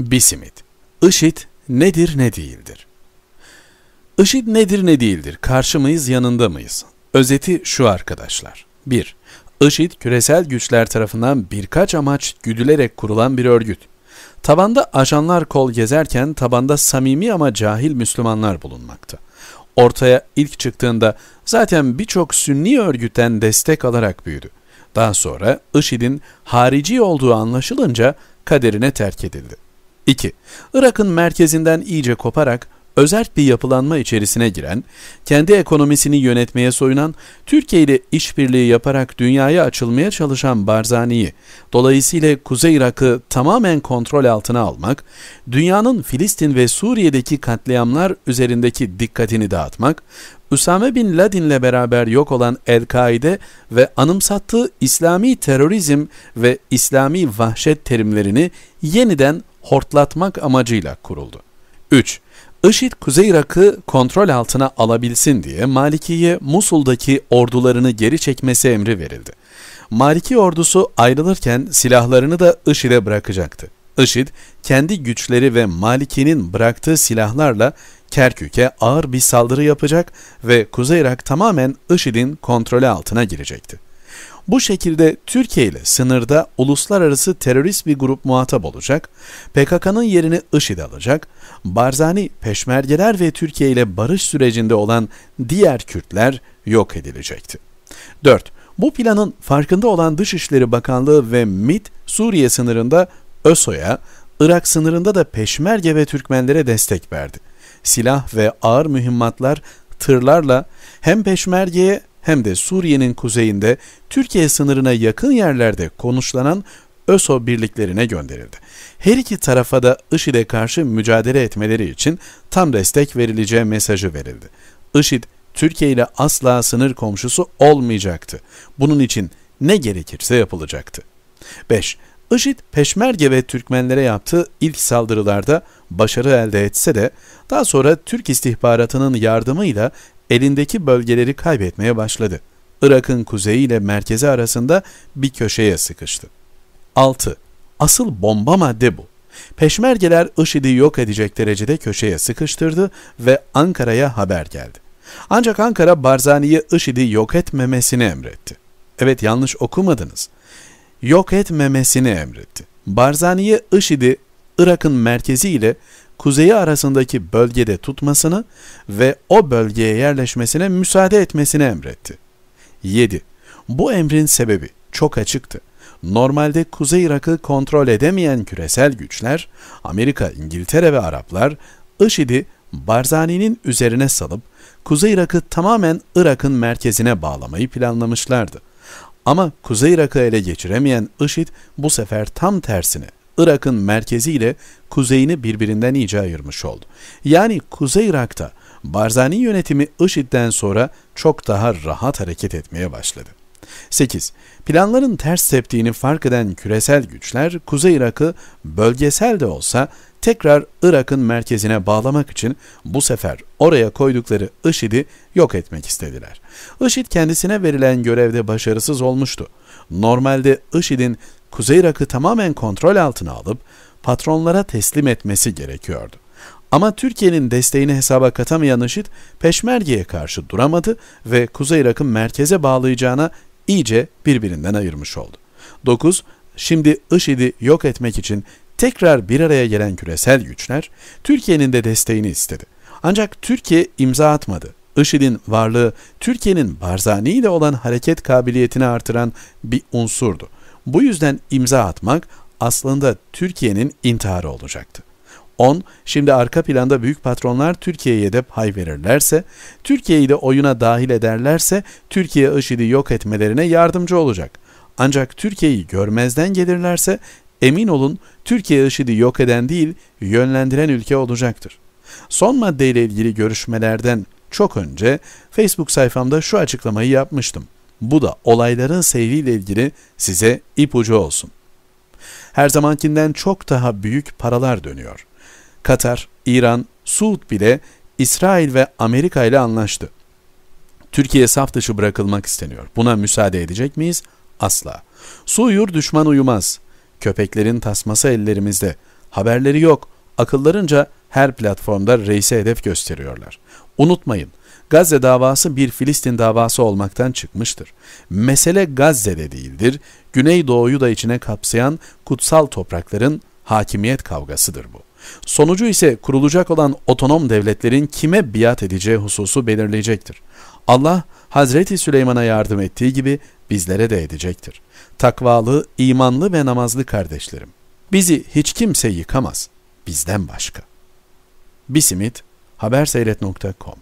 Bisimit. IŞİD nedir ne değildir? IŞİD nedir ne değildir? Karşı mıyız yanında mıyız? Özeti şu arkadaşlar. 1. IŞİD küresel güçler tarafından birkaç amaç güdülerek kurulan bir örgüt. Tabanda ajanlar kol gezerken tabanda samimi ama cahil Müslümanlar bulunmakta. Ortaya ilk çıktığında zaten birçok sünni örgütten destek alarak büyüdü. Daha sonra IŞİD'in harici olduğu anlaşılınca kaderine terk edildi. 2. Irak'ın merkezinden iyice koparak özerk bir yapılanma içerisine giren, kendi ekonomisini yönetmeye soyunan, Türkiye ile işbirliği yaparak dünyaya açılmaya çalışan Barzani'yi, dolayısıyla Kuzey Irak'ı tamamen kontrol altına almak, dünyanın Filistin ve Suriye'deki katliamlar üzerindeki dikkatini dağıtmak, Üsame Bin Laden'le beraber yok olan El-Kaide ve anımsattığı İslami terörizm ve İslami vahşet terimlerini yeniden hortlatmak amacıyla kuruldu. 3. IŞİD Kuzey Irak'ı kontrol altına alabilsin diye Maliki'ye Musul'daki ordularını geri çekmesi emri verildi. Maliki ordusu ayrılırken silahlarını da IŞİD'e bırakacaktı. IŞİD, kendi güçleri ve Maliki'nin bıraktığı silahlarla Kerkük'e ağır bir saldırı yapacak ve Kuzey Irak tamamen IŞİD'in kontrolü altına girecekti. Bu şekilde Türkiye ile sınırda uluslararası terörist bir grup muhatap olacak, PKK'nın yerini IŞİD alacak, Barzani peşmergeler ve Türkiye ile barış sürecinde olan diğer Kürtler yok edilecekti. 4. Bu planın farkında olan Dışişleri Bakanlığı ve MIT, Suriye sınırında ÖSO'ya, Irak sınırında da Peşmerge ve Türkmenlere destek verdi. Silah ve ağır mühimmatlar tırlarla hem Peşmerge'ye hem de Suriye'nin kuzeyinde Türkiye sınırına yakın yerlerde konuşlanan ÖSO birliklerine gönderildi. Her iki tarafa da IŞİD'e karşı mücadele etmeleri için tam destek verileceği mesajı verildi. IŞİD, Türkiye ile asla sınır komşusu olmayacaktı. Bunun için ne gerekirse yapılacaktı. 5. IŞİD, Peşmerge ve Türkmenlere yaptığı ilk saldırılarda başarı elde etse de daha sonra Türk istihbaratının yardımıyla elindeki bölgeleri kaybetmeye başladı. Irak'ın kuzeyi ile merkezi arasında bir köşeye sıkıştı. 6. Asıl bomba madde bu. Peşmergeler IŞİD'i yok edecek derecede köşeye sıkıştırdı ve Ankara'ya haber geldi. Ancak Ankara Barzani'yi IŞİD'i yok etmemesini emretti. Evet yanlış okumadınız. Yok etmemesini emretti. Barzani'ye IŞİD'i Irak'ın merkezi ile kuzeyi arasındaki bölgede tutmasını ve o bölgeye yerleşmesine müsaade etmesini emretti. 7. Bu emrin sebebi çok açıktı. Normalde Kuzey Irak'ı kontrol edemeyen küresel güçler, Amerika, İngiltere ve Araplar, IŞİD'i Barzani'nin üzerine salıp Kuzey Irak'ı tamamen Irak'ın merkezine bağlamayı planlamışlardı. Ama Kuzey Irak'ı ele geçiremeyen IŞİD bu sefer tam tersini Irak'ın merkezi ile kuzeyini birbirinden iyice ayırmış oldu. Yani Kuzey Irak'ta Barzani yönetimi IŞİD'den sonra çok daha rahat hareket etmeye başladı. 8. Planların ters teptiğini fark eden küresel güçler Kuzey Irak'ı bölgesel de olsa tekrar Irak'ın merkezine bağlamak için bu sefer oraya koydukları IŞİD'i yok etmek istediler. IŞİD kendisine verilen görevde başarısız olmuştu. Normalde IŞİD'in Kuzey Irak'ı tamamen kontrol altına alıp patronlara teslim etmesi gerekiyordu. Ama Türkiye'nin desteğini hesaba katamayan IŞİD Peşmerge'ye karşı duramadı ve Kuzey Irak'ın merkeze bağlayacağına iyice birbirinden ayırmış oldu. 9. Şimdi IŞİD'i yok etmek için tekrar bir araya gelen küresel güçler Türkiye'nin de desteğini istedi. Ancak Türkiye imza atmadı. IŞİD'in varlığı Türkiye'nin Barzani ile olan hareket kabiliyetini artıran bir unsurdu. Bu yüzden imza atmak aslında Türkiye'nin intiharı olacaktı. 10. Şimdi arka planda büyük patronlar Türkiye'ye de pay verirlerse, Türkiye'yi de oyuna dahil ederlerse Türkiye IŞİD'i yok etmelerine yardımcı olacak. Ancak Türkiye'yi görmezden gelirlerse emin olun Türkiye IŞİD'i yok eden değil yönlendiren ülke olacaktır. Son maddeyle ilgili görüşmelerden çok önce Facebook sayfamda şu açıklamayı yapmıştım. Bu da olayların seyriyle ilgili size ipucu olsun. Her zamankinden çok daha büyük paralar dönüyor. Katar, İran, Suud bile İsrail ve Amerika ile anlaştı. Türkiye saf dışı bırakılmak isteniyor. Buna müsaade edecek miyiz? Asla. Su uyur düşman uyumaz. Köpeklerin tasması ellerimizde. Haberleri yok. Akıllarınca her platformda reise hedef gösteriyorlar. Unutmayın Gazze davası bir Filistin davası olmaktan çıkmıştır. Mesele Gazze'de değildir, Güneydoğu'yu da içine kapsayan kutsal toprakların hakimiyet kavgasıdır bu. Sonucu ise kurulacak olan otonom devletlerin kime biat edeceği hususu belirleyecektir. Allah Hazreti Süleyman'a yardım ettiği gibi bizlere de edecektir. Takvalı, imanlı ve namazlı kardeşlerim. Bizi hiç kimse yıkamaz. Bizden başka. Bismit haberseyret.com